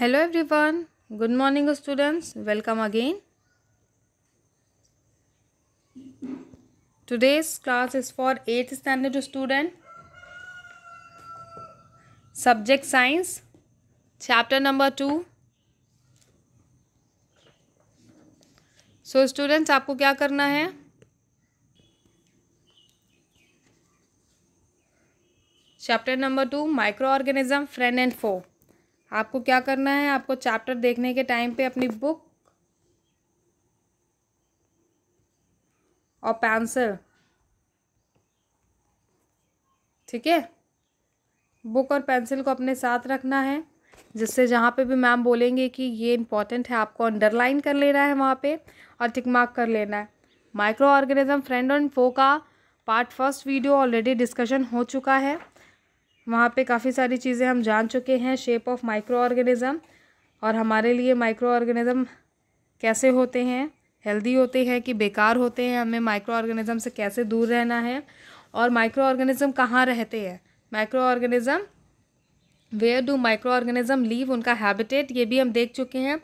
Hello everyone good morning students welcome again today's class is for eight standard student subject science chapter number two so students आपको क्या करना है chapter number two micro organism friend and foe आपको क्या करना है आपको chapter देखने के टाइम पे अपनी बुक और पेंसिल ठीक है बुक और पेंसिल को अपने साथ रखना है जिससे जहाँ पे भी मैम बोलेंगे कि ये इंपॉर्टेंट है आपको अंडरलाइन कर लेना है वहाँ पे और टिक मार्क कर लेना है micro organism friend and foe का part first video already discussion हो चुका है वहाँ पे काफ़ी सारी चीज़ें हम जान चुके हैं शेप ऑफ माइक्रो ऑर्गेनिज़म और हमारे लिए माइक्रो ऑर्गेनिज़म कैसे होते हैं हेल्दी होते हैं कि बेकार होते हैं हमें माइक्रो ऑर्गेनिज़म से कैसे दूर रहना है और माइक्रो ऑर्गेनिज़म कहाँ रहते हैं micro organism where do micro organism live उनका हैबिटेट ये भी हम देख चुके हैं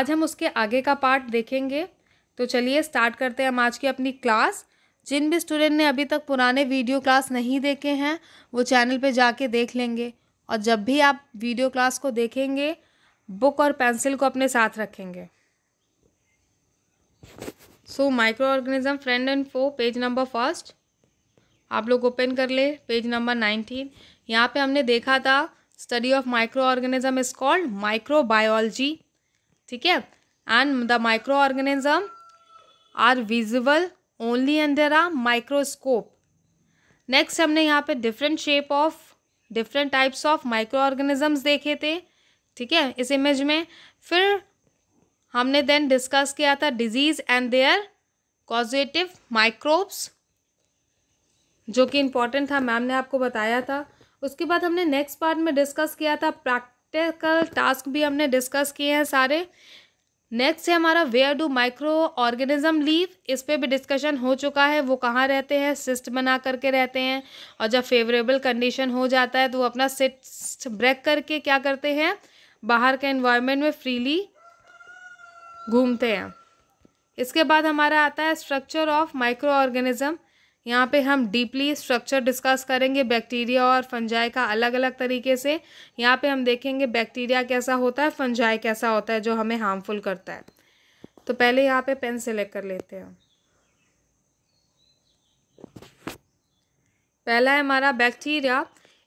आज हम उसके आगे का पार्ट देखेंगे तो चलिए स्टार्ट करते हैं हम आज की अपनी क्लास जिन भी स्टूडेंट ने अभी तक पुराने वीडियो क्लास नहीं देखे हैं वो चैनल पे जाके देख लेंगे और जब भी आप वीडियो क्लास को देखेंगे बुक और पेंसिल को अपने साथ रखेंगे so micro organism friend and foe page number first आप लोग ओपन कर ले पेज नंबर नाइनटीन यहाँ पे हमने देखा था study of micro organism is called microbiology ठीक है and the micro organism are visible only under a microscope next हमने यहाँ पे different shape of different types of micro organisms देखे थे ठीक है इस इमेज में फिर हमने देन डिस्कस किया था disease and their causative microbes जो कि इम्पॉर्टेंट था मैम ने आपको बताया था उसके बाद हमने नेक्स्ट पार्ट में डिस्कस किया था प्रैक्टिकल टास्क भी हमने डिस्कस किए हैं सारे नेक्स्ट है हमारा where do micro organism live इस पर भी डिस्कशन हो चुका है वो कहाँ रहते हैं सिस्ट बना करके रहते हैं और जब फेवरेबल कंडीशन हो जाता है तो वो अपना सिस्ट ब्रेक करके क्या करते हैं बाहर के इन्वायरमेंट में फ्रीली घूमते हैं इसके बाद हमारा आता है स्ट्रक्चर ऑफ माइक्रो ऑर्गेनिज़म यहाँ पे हम डीपली स्ट्रक्चर डिस्कस करेंगे बैक्टीरिया और फंजाई का अलग अलग तरीके से यहाँ पे हम देखेंगे बैक्टीरिया कैसा होता है फंजाई कैसा होता है जो हमें हार्मफुल करता है तो पहले यहाँ पे पेन सेलेक्ट कर लेते हैं पहला है हमारा bacteria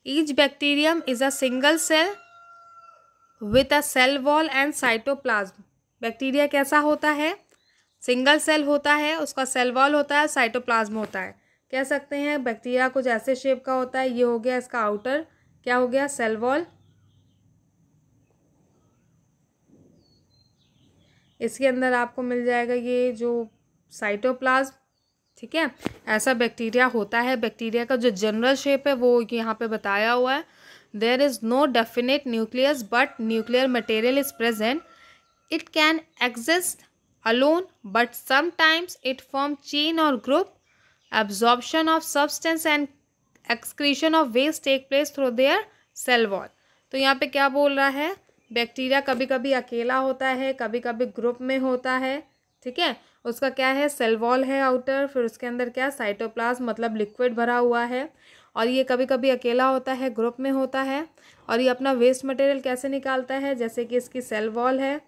each bacterium is a single cell with a cell wall and cytoplasm bacteria कैसा होता है सिंगल सेल होता है उसका सेल वॉल होता है साइटोप्लाज्म होता है कह सकते हैं बैक्टीरिया कुछ ऐसे शेप का होता है ये हो गया इसका आउटर क्या हो गया सेल वॉल इसके अंदर आपको मिल जाएगा ये जो साइटोप्लाज्म ठीक है ऐसा बैक्टीरिया होता है बैक्टीरिया का जो जनरल शेप है वो यहाँ पे बताया हुआ है there is no definite nucleus but nuclear material is present it can exist alone but sometimes it form chain और group absorption of substance and excretion of waste take place through their cell wall तो यहाँ पे क्या बोल रहा है bacteria कभी कभी अकेला होता है कभी कभी ग्रुप में होता है ठीक है उसका क्या है सेल वॉल है आउटर फिर उसके अंदर क्या साइटोप्लाज मतलब लिक्विड भरा हुआ है और ये कभी कभी अकेला होता है ग्रुप में होता है और ये अपना वेस्ट मटेरियल कैसे निकालता है जैसे कि इसकी सेल वॉल है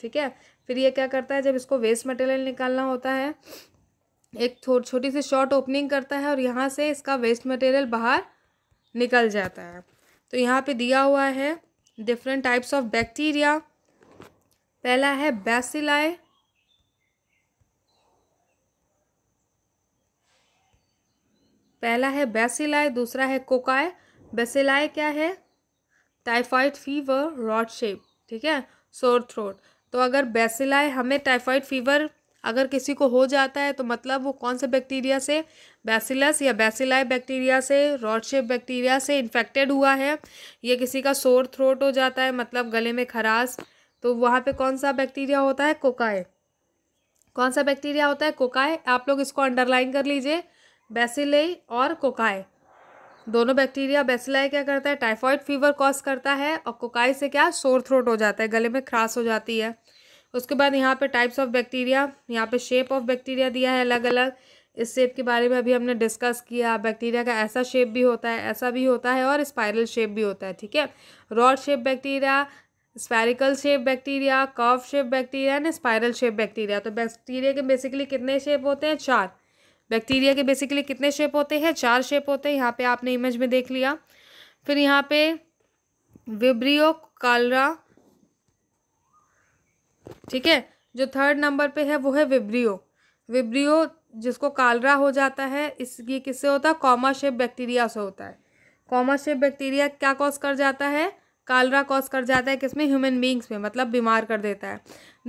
ठीक है फिर ये क्या करता है जब इसको वेस्ट मटेरियल निकालना होता है एक छोटी सी शॉर्ट ओपनिंग करता है और यहाँ से इसका वेस्ट मटेरियल बाहर निकल जाता है तो यहाँ पे दिया हुआ है डिफरेंट टाइप्स ऑफ बैक्टीरिया पहला है बेसिलाई पहला है बेसिलाई दूसरा है कोकाय बेसिलाई क्या है टाइफाइड फीवर रॉड शेप ठीक है सोर थ्रोट तो अगर बेसिलाई हमें टाइफाइड फीवर अगर किसी को हो जाता है तो मतलब वो कौन से बैक्टीरिया से बैसिलस या बैसिलाई बैक्टीरिया से रॉडशेप बैक्टीरिया से इन्फेक्टेड हुआ है या किसी का सोर थ्रोट हो जाता है मतलब गले में खराश तो वहाँ पे कौन सा बैक्टीरिया होता है कोकाए कौन सा बैक्टीरिया होता है कोकाए आप लोग इसको अंडरलाइन कर लीजिए बैसिलई और कोकाए दोनों बैक्टीरिया बेसिलाई क्या करता है टाइफॉइड फीवर कॉज करता है और कोकाई से क्या सोर थ्रोट हो जाता है गले में खराश हो जाती है उसके बाद यहाँ पे टाइप्स ऑफ बैक्टीरिया यहाँ पे शेप ऑफ बैक्टीरिया दिया है अलग अलग इस शेप के बारे में अभी हमने डिस्कस किया बैक्टीरिया का ऐसा शेप भी होता है ऐसा भी होता है और स्पाइरल शेप भी होता है ठीक है rod shape bacteria spherical shape bacteria curve shape bacteria and spiral shape bacteria तो बैक्टीरिया के बेसिकली कितने शेप होते हैं चार बैक्टीरिया के बेसिकली कितने शेप होते हैं चार शेप होते हैं यहाँ पे आपने इमेज में देख लिया फिर यहाँ पे विब्रियो कालरा ठीक है जो थर्ड नंबर पे है वो है विब्रियो विब्रियो जिसको कालरा हो जाता है इसकी किससे होता है कॉमा शेप बैक्टीरिया से होता है कॉमा शेप बैक्टीरिया क्या कॉज कर जाता है कालरा कॉज कर जाता है किसमें ह्यूमन बींग्स में मतलब बीमार कर देता है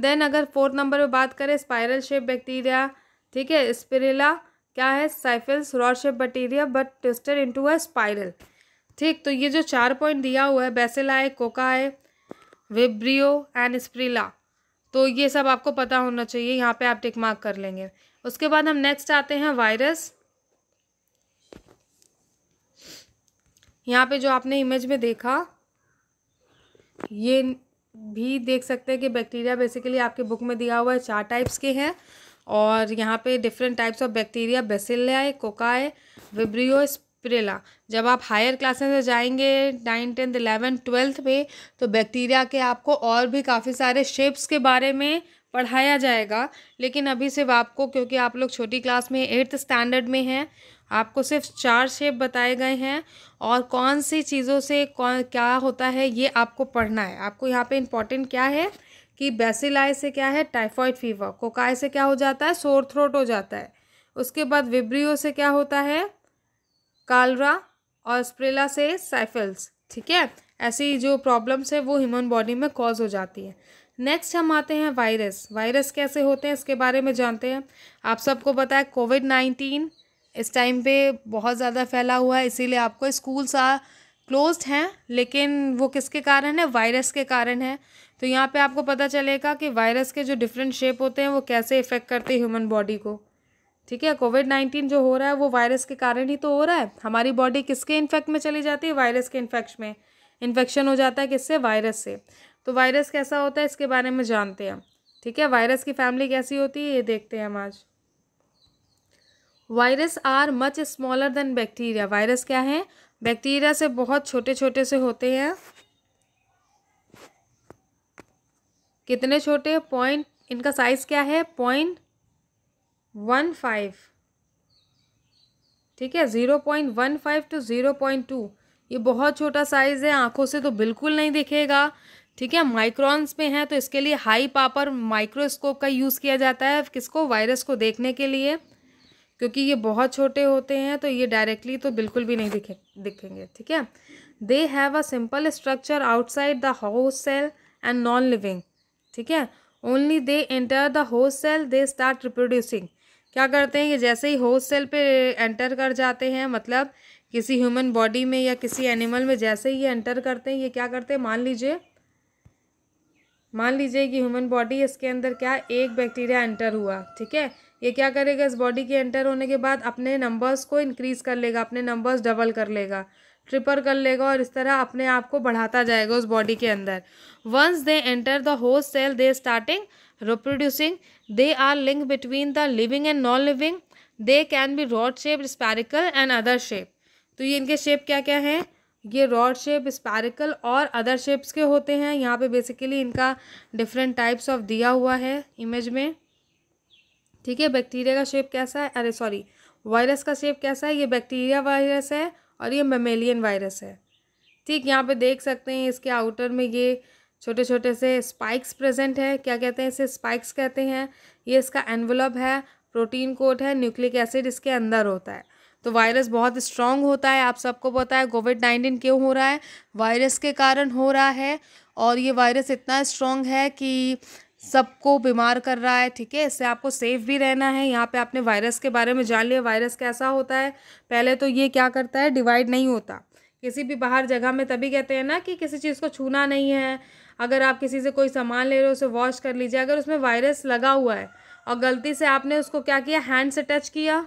देन अगर फोर्थ नंबर पर बात करें स्पायरल शेप बैक्टीरिया ठीक है स्पिरिला क्या है syphilis rod shape bacteria but twisted into a spiral ठीक तो ये जो चार पॉइंट दिया हुआ है बेसिला है कोका है विब्रियो एंड स्प्रिला तो ये सब आपको पता होना चाहिए यहाँ पे आप टिक मार्क कर लेंगे उसके बाद हम नेक्स्ट आते हैं वायरस यहाँ पे जो आपने इमेज में देखा ये भी देख सकते हैं कि बैक्टीरिया बेसिकली आपके बुक में दिया हुआ है चार टाइप्स के हैं और यहाँ पे different types of bacteria bacilli cocci vibrio प्रेला जब आप हायर क्लासेस में जाएंगे नाइन टेंथ इलेवन ट्वेल्थ में तो बैक्टीरिया के आपको और भी काफ़ी सारे शेप्स के बारे में पढ़ाया जाएगा लेकिन अभी सिर्फ आपको क्योंकि आप लोग छोटी क्लास में एट्थ स्टैंडर्ड में हैं आपको सिर्फ चार शेप बताए गए हैं और कौन सी चीज़ों से कौन क्या होता है ये आपको पढ़ना है आपको यहाँ पे इम्पॉर्टेंट क्या है कि बेसिलाई से क्या है टाइफॉइड फीवर कोकाय से क्या हो जाता है सोर थ्रोट हो जाता है उसके बाद विब्रियो से क्या होता है कालरा और स्प्रेला से साइफल्स ठीक है ऐसी जो प्रॉब्लम्स है वो ह्यूमन बॉडी में कॉज हो जाती है नेक्स्ट हम आते हैं वायरस वायरस कैसे होते हैं इसके बारे में जानते हैं आप सबको पता है कोविड नाइन्टीन इस टाइम पे बहुत ज़्यादा फैला हुआ है इसीलिए आपको स्कूल्स आ क्लोज्ड हैं लेकिन वो किसके कारण है वायरस के कारण है तो यहाँ पे आपको पता चलेगा कि वायरस के जो डिफरेंट शेप होते हैं वो कैसे इफ़ेक्ट करते हैं ह्यूमन बॉडी को ठीक है कोविड नाइन्टीन जो हो रहा है वो वायरस के कारण ही तो हो रहा है हमारी बॉडी किसके इन्फेक्ट में चली जाती है वायरस के इन्फेक्ट में इन्फेक्शन हो जाता है किससे वायरस से तो वायरस कैसा होता है इसके बारे में जानते हैं ठीक है वायरस की फैमिली कैसी होती है ये देखते हैं हम आज virus are much smaller than bacteria virus क्या है बैक्टीरिया से बहुत छोटे छोटे से होते हैं कितने छोटे पॉइंट इनका साइज क्या है पॉइंट वन फाइव ठीक है zero point one five two zero point two ये बहुत छोटा साइज़ है आँखों से तो बिल्कुल नहीं दिखेगा ठीक है माइक्रॉन्स में है तो इसके लिए हाई पापर माइक्रोस्कोप का यूज़ किया जाता है किसको वायरस को देखने के लिए क्योंकि ये बहुत छोटे होते हैं तो ये डायरेक्टली तो बिल्कुल भी नहीं दिखे दिखेंगे ठीक है they have a simple structure outside the host cell and non living ठीक है only they enter the host cell they start reproducing क्या करते हैं कि जैसे ही होस्ट सेल पे एंटर कर जाते हैं मतलब किसी ह्यूमन बॉडी में या किसी एनिमल में जैसे ही ये एंटर करते हैं ये क्या करते हैं मान लीजिए मान लीजिए कि ह्यूमन बॉडी इसके अंदर क्या एक बैक्टीरिया एंटर हुआ ठीक है ये क्या करेगा इस बॉडी के एंटर होने के बाद अपने नंबर्स को इंक्रीज़ कर लेगा अपने नंबर्स डबल कर लेगा ट्रिपर कर लेगा और इस तरह अपने आप को बढ़ाता जाएगा उस बॉडी के अंदर once they enter the host cell they starting reproducing They are linked between the living and non-living. They can be rod shape spherical and other shape. तो ये इनके शेप क्या क्या हैं ये रॉड शेप स्पैरिकल और अदर शेप्स के होते हैं यहाँ पे बेसिकली इनका डिफरेंट टाइप्स ऑफ दिया हुआ है इमेज में ठीक है बैक्टीरिया का शेप कैसा है अरे सॉरी वायरस का शेप कैसा है ये बैक्टीरिया वायरस है और ये मेमेलियन वायरस है ठीक यहाँ पे देख सकते हैं इसके आउटर में ये छोटे छोटे से स्पाइक्स प्रेजेंट है क्या कहते हैं इसे स्पाइक्स कहते हैं ये इसका एनवलप है प्रोटीन कोट है न्यूक्लिक एसिड इसके अंदर होता है तो वायरस बहुत स्ट्रांग होता है आप सबको पता है कोविड नाइन्टीन क्यों हो रहा है वायरस के कारण हो रहा है और ये वायरस इतना स्ट्रांग है कि सबको बीमार कर रहा है ठीक है इससे आपको सेफ भी रहना है यहाँ पे आपने वायरस के बारे में जान लिया वायरस कैसा होता है पहले तो ये क्या करता है डिवाइड नहीं होता किसी भी बाहर जगह में तभी कहते हैं ना कि किसी चीज़ को छूना नहीं है अगर आप किसी से कोई सामान ले रहे हो उसे वॉश कर लीजिए अगर उसमें वायरस लगा हुआ है और गलती से आपने उसको क्या किया हैंड से टच किया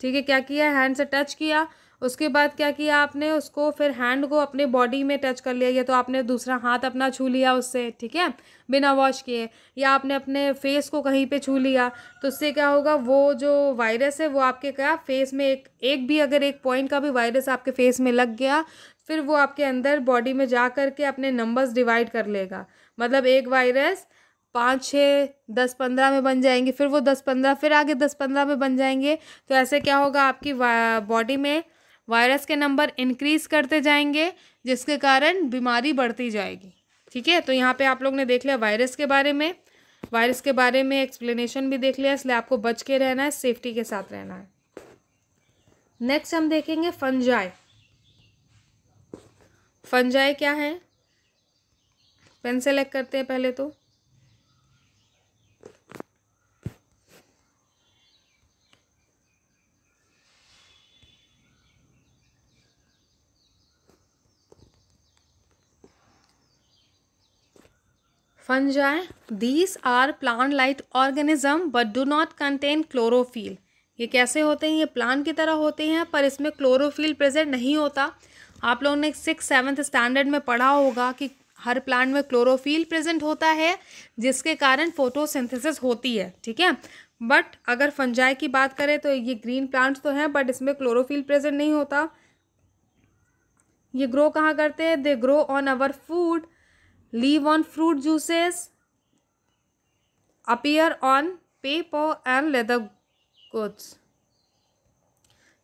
ठीक है क्या किया हैंड से टच किया उसके बाद क्या किया आपने उसको फिर हैंड को अपने बॉडी में टच कर लिया या तो आपने दूसरा हाथ अपना छू लिया उससे ठीक है बिना वॉश किए या आपने अपने फेस को कहीं पे छू लिया तो उससे क्या होगा वो जो वायरस है वो आपके क्या फेस में एक एक भी अगर एक पॉइंट का भी वायरस आपके फेस में लग गया फिर वो आपके अंदर बॉडी में जा कर के अपने नंबर्स डिवाइड कर लेगा मतलब एक वायरस पाँच छः दस पंद्रह में बन जाएंगे फिर वो दस पंद्रह फिर आगे दस पंद्रह में बन जाएंगे तो ऐसे क्या होगा आपकी बॉडी में वायरस के नंबर इंक्रीज़ करते जाएंगे जिसके कारण बीमारी बढ़ती जाएगी ठीक है तो यहाँ पे आप लोग ने देख लिया वायरस के बारे में वायरस के बारे में एक्सप्लेनेशन भी देख लिया इसलिए आपको बच के रहना है सेफ्टी के साथ रहना है नेक्स्ट हम देखेंगे फंजाई फंजाई क्या है पेन सेलेक्ट करते हैं पहले तो fungi these are plant like organism but do not contain chlorophyll ये कैसे होते हैं ये प्लांट की तरह होते हैं पर इसमें क्लोरोफिल प्रेजेंट नहीं होता आप लोगों ने सिक्स सेवन्थ स्टैंडर्ड में पढ़ा होगा कि हर प्लांट में क्लोरोफिल प्रेजेंट होता है जिसके कारण फोटोसिंथेसिस होती है ठीक है बट अगर फंजाई की बात करें तो ये ग्रीन प्लांट्स तो हैं बट इसमें क्लोरोफिल प्रेजेंट नहीं होता ये ग्रो कहाँ करते हैं they grow on our food live on fruit juices appear on paper and leather goods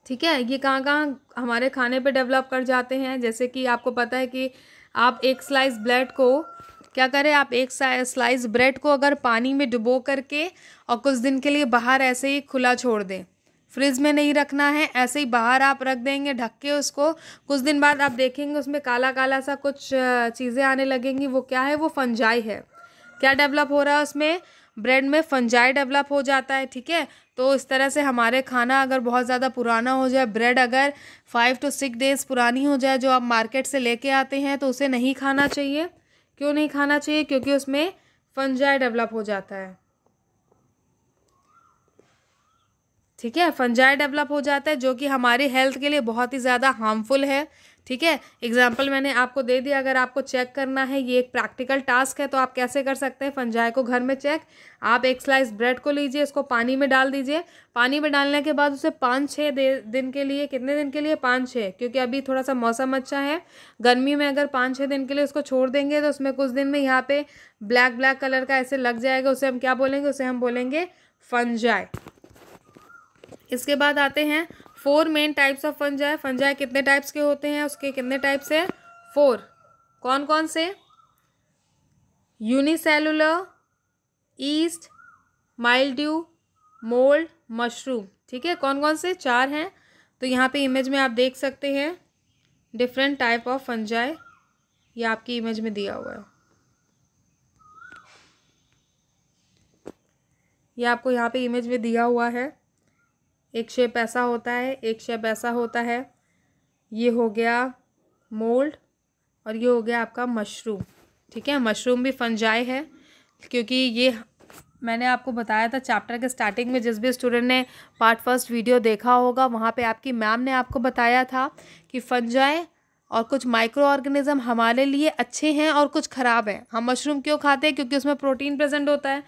ठीक है ये कहाँ कहाँ हमारे खाने पे डेवलप कर जाते हैं जैसे कि आपको पता है कि आप एक स्लाइस ब्रेड को क्या करें आप एक स्लाइस ब्रेड को अगर पानी में डुबो करके और कुछ दिन के लिए बाहर ऐसे ही खुला छोड़ दें फ्रिज में नहीं रखना है ऐसे ही बाहर आप रख देंगे ढक के उसको कुछ दिन बाद आप देखेंगे उसमें काला काला सा कुछ चीज़ें आने लगेंगी वो क्या है वो फंजाई है क्या डेवलप हो रहा है उसमें ब्रेड में फंजाई डेवलप हो जाता है ठीक है तो इस तरह से हमारे खाना अगर बहुत ज़्यादा पुराना हो जाए ब्रेड अगर फाइव टू सिक्स डेज़ पुरानी हो जाए जो आप मार्केट से लेके आते हैं तो उसे नहीं खाना चाहिए क्यों नहीं खाना चाहिए क्योंकि उसमें फंजाई डेवलप हो जाता है ठीक है फंजाई डेवलप हो जाता है जो कि हमारी हेल्थ के लिए बहुत ही ज़्यादा हार्मफुल है ठीक है एग्जाम्पल मैंने आपको दे दिया अगर आपको चेक करना है ये एक प्रैक्टिकल टास्क है तो आप कैसे कर सकते हैं फंजाई को घर में चेक आप एक स्लाइस ब्रेड को लीजिए इसको पानी में डाल दीजिए पानी में डालने के बाद उसे पाँच छः दिन के लिए कितने दिन के लिए पाँच छः क्योंकि अभी थोड़ा सा मौसम अच्छा है गर्मी में अगर पाँच छः दिन के लिए उसको छोड़ देंगे तो उसमें कुछ दिन में यहाँ पे ब्लैक ब्लैक कलर का ऐसे लग जाएगा उसे हम क्या बोलेंगे उसे हम बोलेंगे फंजाई इसके बाद आते हैं four main types of fungae fungi कितने टाइप्स के होते हैं उसके कितने टाइप्स है फोर कौन कौन से unicellular yeast mildew mould mushroom ठीक है कौन कौन से चार हैं तो यहाँ पे इमेज में आप देख सकते हैं डिफरेंट टाइप ऑफ फंजाई ये आपकी इमेज में दिया हुआ है ये आपको यहाँ पे इमेज में दिया हुआ है एक शेप ऐसा होता है एक शेप ऐसा होता है ये हो गया मोल्ड और ये हो गया आपका मशरूम ठीक है मशरूम भी फंजाई है क्योंकि ये मैंने आपको बताया था चैप्टर के स्टार्टिंग में जिस भी स्टूडेंट ने पार्ट फर्स्ट वीडियो देखा होगा वहाँ पे आपकी मैम ने आपको बताया था कि फंजाए और कुछ माइक्रो ऑर्गेनिज़म हमारे लिए अच्छे हैं और कुछ ख़राब हैं हम मशरूम क्यों खाते हैं क्योंकि उसमें प्रोटीन प्रेजेंट होता है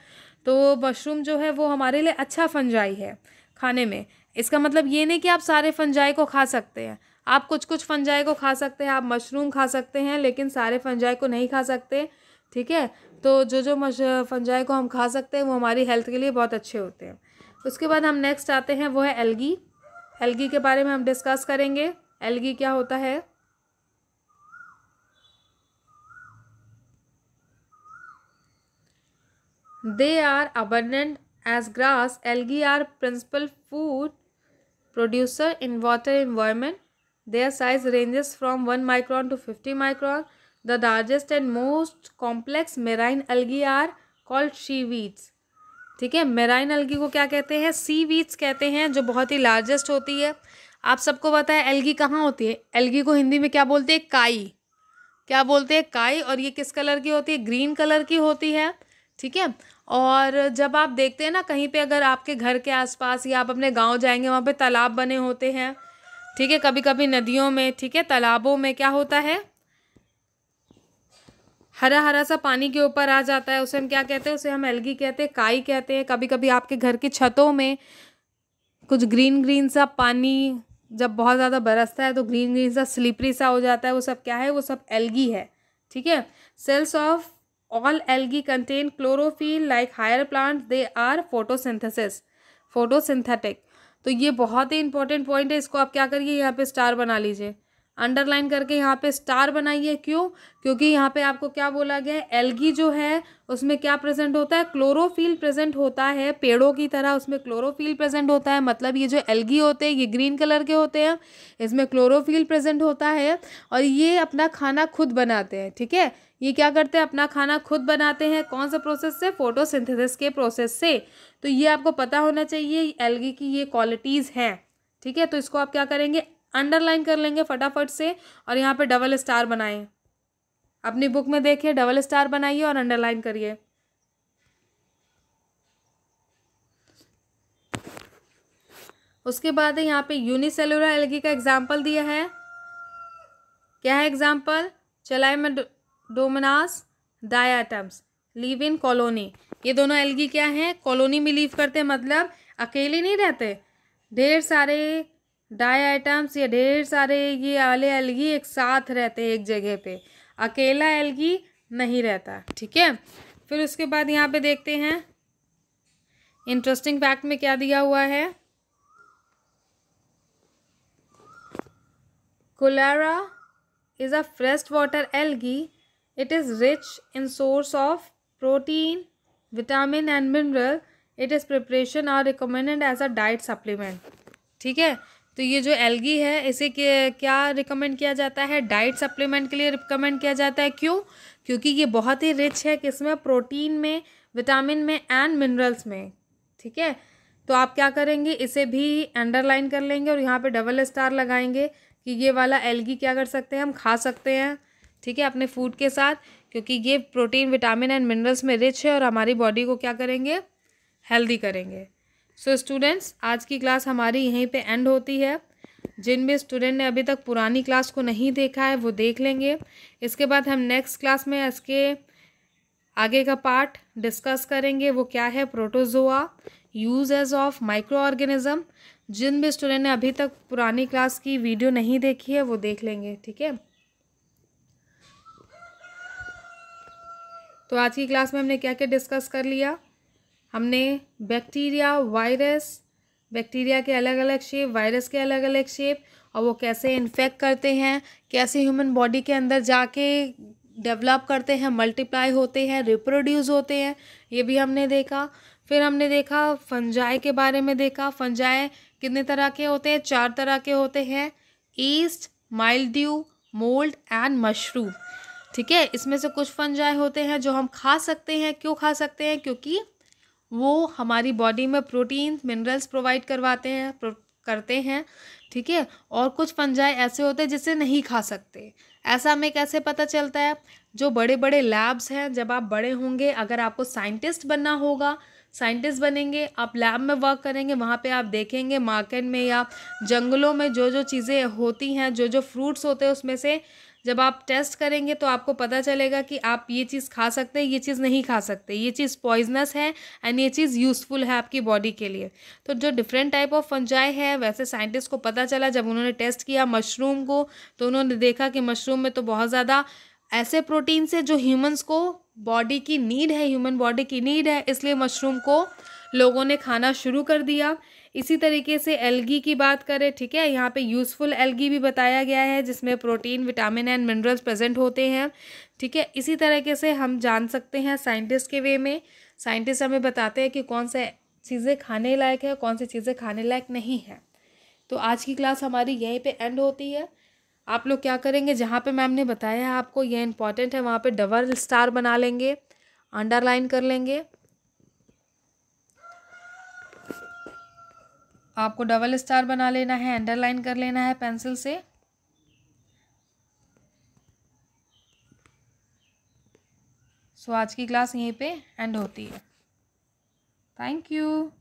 तो मशरूम जो है वो हमारे लिए अच्छा फंजाई है खाने में इसका मतलब ये नहीं कि आप सारे फंजाई को खा सकते हैं आप कुछ कुछ फंजाई को खा सकते हैं आप मशरूम खा सकते हैं लेकिन सारे फंजाई को नहीं खा सकते ठीक है तो जो जो मश फंजाई को हम खा सकते हैं वो हमारी हेल्थ के लिए बहुत अच्छे होते हैं उसके बाद हम नेक्स्ट आते हैं वो है एलगी एलगी के बारे में हम डिस्कस करेंगे एलगी क्या होता है they are abundant As grass, algae are principal food producer in water environment. Their size ranges from 1 micron to 50 micron. The largest and most complex marine algae are called seaweeds. ठीक है marine algae को क्या कहते हैं सी weeds कहते हैं जो बहुत ही लार्जेस्ट होती है आप सबको पता है एल्गी कहाँ होती है एल्गी को हिंदी में क्या बोलते हैं काई क्या बोलते हैं काई और ये किस कलर की होती है ग्रीन कलर की होती है ठीक है और जब आप देखते हैं ना कहीं पे अगर आपके घर के आसपास या आप अपने गांव जाएंगे वहाँ पे तालाब बने होते हैं ठीक है कभी कभी नदियों में ठीक है तालाबों में क्या होता है हरा हरा सा पानी के ऊपर आ जाता है उसे हम क्या कहते हैं उसे हम एलगी कहते हैं काई कहते हैं कभी कभी आपके घर की छतों में कुछ ग्रीन ग्रीन सा पानी जब बहुत ज़्यादा बरसता है तो ग्रीन ग्रीन सा स्लिपरी सा हो जाता है वो सब क्या है वो सब एलगी है ठीक है cells of all algae contain chlorophyll like higher plants they are photosynthesis photosynthetic तो ये बहुत ही इंपॉर्टेंट पॉइंट है इसको आप क्या करिए यहाँ पे स्टार बना लीजिए अंडरलाइन करके यहाँ पे स्टार बनाइए क्यों क्योंकि यहाँ पे आपको क्या बोला गया है एल्गी जो है उसमें क्या प्रेजेंट होता है क्लोरोफिल प्रेजेंट होता है पेड़ों की तरह उसमें क्लोरोफिल प्रेजेंट होता है मतलब ये जो एल्गी होते हैं ये ग्रीन कलर के होते हैं इसमें क्लोरोफिल प्रेजेंट होता है और ये अपना खाना खुद बनाते हैं ठीक है ये क्या करते हैं अपना खाना खुद बनाते हैं कौन से प्रोसेस से फोटोसिंथेसिस के प्रोसेस से तो ये आपको पता होना चाहिए एलगी की ये क्वालिटीज़ हैं ठीक है तो इसको आप क्या करेंगे अंडरलाइन कर लेंगे फटाफट से और यहाँ पर डबल स्टार बनाएं अपनी बुक में देखिए डबल स्टार बनाइए और अंडरलाइन करिए उसके बाद यहाँ पे यूनिसेलुलर एलगी का एग्जाम्पल दिया है क्या है एग्जाम्पल चलाए मैं डोमनास डायाटम्स लिव इन कॉलोनी ये दोनों एलगी क्या हैं कॉलोनी में लीव करते मतलब अकेले नहीं रहते ढेर सारे डाई आइटम्स या ढेर सारे ये वाले एलगी एक साथ रहते हैं एक जगह पे अकेला एलगी नहीं रहता ठीक है फिर उसके बाद यहाँ पे देखते हैं इंटरेस्टिंग फैक्ट में क्या दिया हुआ है chlorella is a fresh water algae it is rich in source of protein vitamin and mineral it is preparation are recommended as a diet supplement ठीक है तो ये जो एल्गी है इसे क्या रिकमेंड किया जाता है डाइट सप्लीमेंट के लिए रिकमेंड किया जाता है क्यों क्योंकि ये बहुत ही रिच है किसमें प्रोटीन में विटामिन में एंड मिनरल्स में ठीक है तो आप क्या करेंगे इसे भी अंडरलाइन कर लेंगे और यहाँ पे डबल स्टार लगाएंगे कि ये वाला एल्गी क्या कर सकते हैं हम खा सकते हैं ठीक है अपने फूड के साथ क्योंकि ये प्रोटीन विटामिन एंड मिनरल्स में रिच है और हमारी बॉडी को क्या करेंगे हेल्दी करेंगे सो so, स्टूडेंट्स आज की क्लास हमारी यहीं पे एंड होती है जिन भी स्टूडेंट ने अभी तक पुरानी क्लास को नहीं देखा है वो देख लेंगे इसके बाद हम नेक्स्ट क्लास में इसके आगे का पार्ट डिस्कस करेंगे वो क्या है protozoa uses of micro organism जिन भी स्टूडेंट ने अभी तक पुरानी क्लास की वीडियो नहीं देखी है वो देख लेंगे ठीक है तो आज की क्लास में हमने क्या क्या डिस्कस कर लिया हमने बैक्टीरिया वायरस बैक्टीरिया के अलग अलग शेप वायरस के अलग अलग शेप और वो कैसे इन्फेक्ट करते हैं कैसे ह्यूमन बॉडी के अंदर जाके डेवलप करते हैं मल्टीप्लाई होते हैं रिप्रोड्यूस होते हैं ये भी हमने देखा फिर हमने देखा फंजाए के बारे में देखा फंजाए कितने तरह के होते हैं चार तरह के होते हैं yeast mildew mould and mushroom ठीक है इसमें से कुछ फंजाई होते हैं जो हम खा सकते हैं क्यों खा सकते हैं क्योंकि वो हमारी बॉडी में प्रोटीन मिनरल्स प्रोवाइड करवाते हैं प्रो, करते हैं ठीक है और कुछ फनजाए ऐसे होते हैं जिसे नहीं खा सकते ऐसा हमें कैसे पता चलता है जो बड़े बड़े लैब्स हैं जब आप बड़े होंगे अगर आपको साइंटिस्ट बनना होगा साइंटिस्ट बनेंगे आप लैब में वर्क करेंगे वहाँ पे आप देखेंगे मार्केट में या जंगलों में जो जो चीज़ें होती हैं जो जो फ्रूट्स होते हैं उसमें से जब आप टेस्ट करेंगे तो आपको पता चलेगा कि आप ये चीज़ खा सकते हैं ये चीज़ नहीं खा सकते ये चीज़ पॉइजनस है एंड ये चीज़ यूज़फुल है आपकी बॉडी के लिए तो जो डिफरेंट टाइप ऑफ फंजाई है वैसे साइंटिस्ट को पता चला जब उन्होंने टेस्ट किया मशरूम को तो उन्होंने देखा कि मशरूम में तो बहुत ज़्यादा ऐसे प्रोटीन्स है जो ह्यूमन्स को बॉडी की नीड है ह्यूमन बॉडी की नीड है इसलिए मशरूम को लोगों ने खाना शुरू कर दिया इसी तरीके से एलगी की बात करें ठीक है यहाँ पे यूज़फुल एलगी भी बताया गया है जिसमें protein vitamin and minerals present होते हैं ठीक है इसी तरीके से हम जान सकते हैं साइंटिस्ट के वे में साइंटिस्ट हमें बताते हैं कि कौन से चीज़ें खाने लायक है कौन सी चीज़ें खाने लायक नहीं है तो आज की क्लास हमारी यहीं पर एंड होती है आप लोग क्या करेंगे जहाँ पर मैम ने बताया है आपको यह इंपॉर्टेंट है वहाँ पर डबल स्टार बना लेंगे अंडरलाइन कर लेंगे आपको डबल स्टार बना लेना है अंडरलाइन कर लेना है पेंसिल से सो आज की क्लास यहीं पे एंड होती है थैंक यू